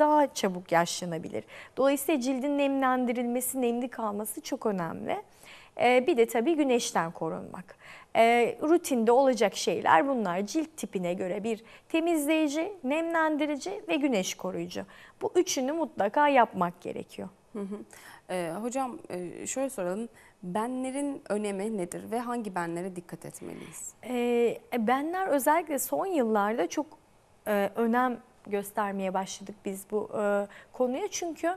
daha çabuk yaşlanabilir. Dolayısıyla cildin nemlendirilmesi, nemli kalması çok önemli. Ee, bir de tabii güneşten korunmak. Ee, rutinde olacak şeyler bunlar. Cilt tipine göre bir temizleyici, nemlendirici ve güneş koruyucu. Bu üçünü mutlaka yapmak gerekiyor. Hı hı. Ee, e, hocam şöyle soralım. Benlerin önemi nedir ve hangi benlere dikkat etmeliyiz? E, benler özellikle son yıllarda çok e, önem göstermeye başladık biz bu e, konuya. Çünkü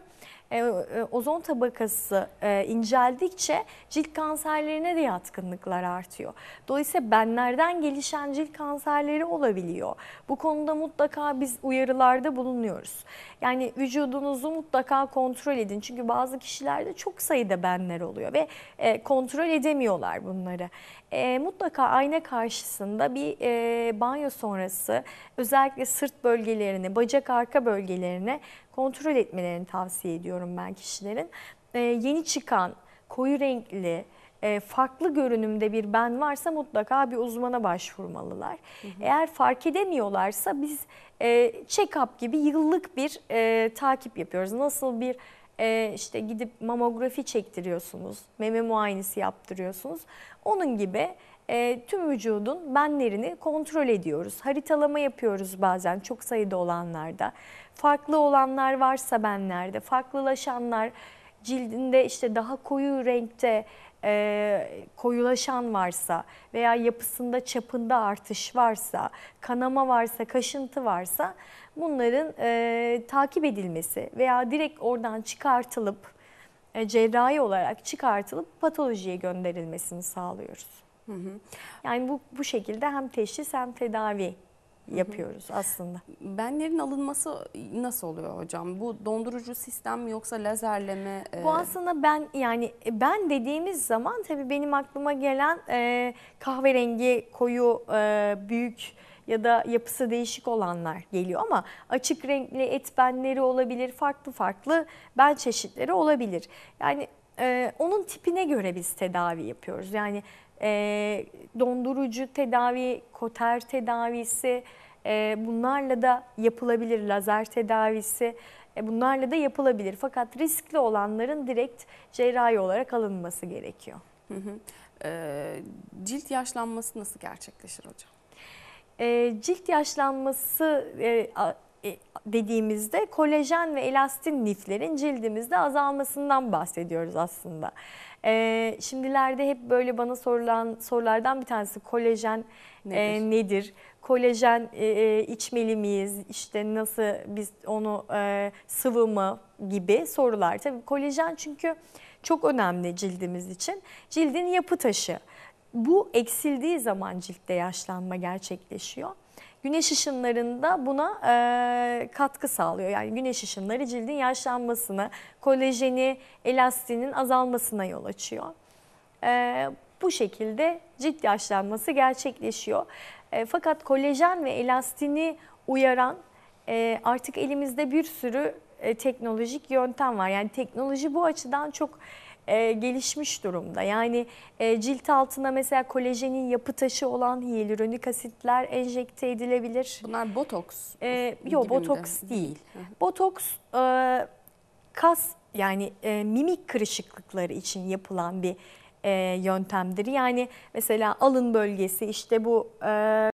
e, e, ozon tabakası e, inceldikçe cilt kanserlerine de yatkınlıklar artıyor. Dolayısıyla benlerden gelişen cilt kanserleri olabiliyor. Bu konuda mutlaka biz uyarılarda bulunuyoruz. Yani vücudunuzu mutlaka kontrol edin. Çünkü bazı kişilerde çok sayıda benler oluyor ve e, kontrol edemiyorlar bunları. E, mutlaka ayna karşısında bir e, banyo sonrası özellikle sırt bölgeleri bölgelerini, bacak arka bölgelerini kontrol etmelerini tavsiye ediyorum ben kişilerin. E, yeni çıkan, koyu renkli, e, farklı görünümde bir ben varsa mutlaka bir uzmana başvurmalılar. Hı hı. Eğer fark edemiyorlarsa biz e, check-up gibi yıllık bir e, takip yapıyoruz. Nasıl bir işte gidip mamografi çektiriyorsunuz, meme muayenesi yaptırıyorsunuz. Onun gibi e, tüm vücudun benlerini kontrol ediyoruz. Haritalama yapıyoruz bazen çok sayıda olanlarda. Farklı olanlar varsa benlerde, farklılaşanlar cildinde işte daha koyu renkte e, koyulaşan varsa veya yapısında çapında artış varsa, kanama varsa, kaşıntı varsa bunların e, takip edilmesi veya direkt oradan çıkartılıp e, cerrahi olarak çıkartılıp patolojiye gönderilmesini sağlıyoruz. Hı hı. Yani bu, bu şekilde hem teşhis hem tedavi yapıyoruz hı hı. aslında. Benlerin alınması nasıl oluyor hocam? Bu dondurucu sistem mi yoksa lazerle mi? E... Bu aslında ben yani e, ben dediğimiz zaman tabii benim aklıma gelen e, kahverengi koyu e, büyük ya da yapısı değişik olanlar geliyor ama açık renkli et benleri olabilir, farklı farklı ben çeşitleri olabilir. Yani e, onun tipine göre biz tedavi yapıyoruz. Yani e, dondurucu tedavi, koter tedavisi e, bunlarla da yapılabilir, lazer tedavisi e, bunlarla da yapılabilir. Fakat riskli olanların direkt cerrahi olarak alınması gerekiyor. Hı hı. E, cilt yaşlanması nasıl gerçekleşir hocam? E, cilt yaşlanması e, e, dediğimizde kolajen ve elastin liflerin cildimizde azalmasından bahsediyoruz aslında. Ee, şimdilerde hep böyle bana sorulan sorulardan bir tanesi kolajen nedir? E, nedir? Kolajen e, e, içmeli miyiz? İşte nasıl biz onu e, sıvı mı gibi sorular. Tabii kolajen çünkü çok önemli cildimiz için. Cildin yapı taşı. Bu eksildiği zaman ciltte yaşlanma gerçekleşiyor güneş ışınlarında buna e, katkı sağlıyor. Yani güneş ışınları cildin yaşlanmasına kolajeni, elastinin azalmasına yol açıyor. E, bu şekilde cilt yaşlanması gerçekleşiyor. E, fakat kolajen ve elastini uyaran e, artık elimizde bir sürü e, teknolojik yöntem var. Yani teknoloji bu açıdan çok e, gelişmiş durumda. Yani e, cilt altına mesela kolajenin yapı taşı olan hyaluronik asitler enjekte edilebilir. Bunlar botoks. E, yok botoks de. değil. botoks e, kas yani e, mimik kırışıklıkları için yapılan bir e, yöntemdir. Yani mesela alın bölgesi işte bu... E,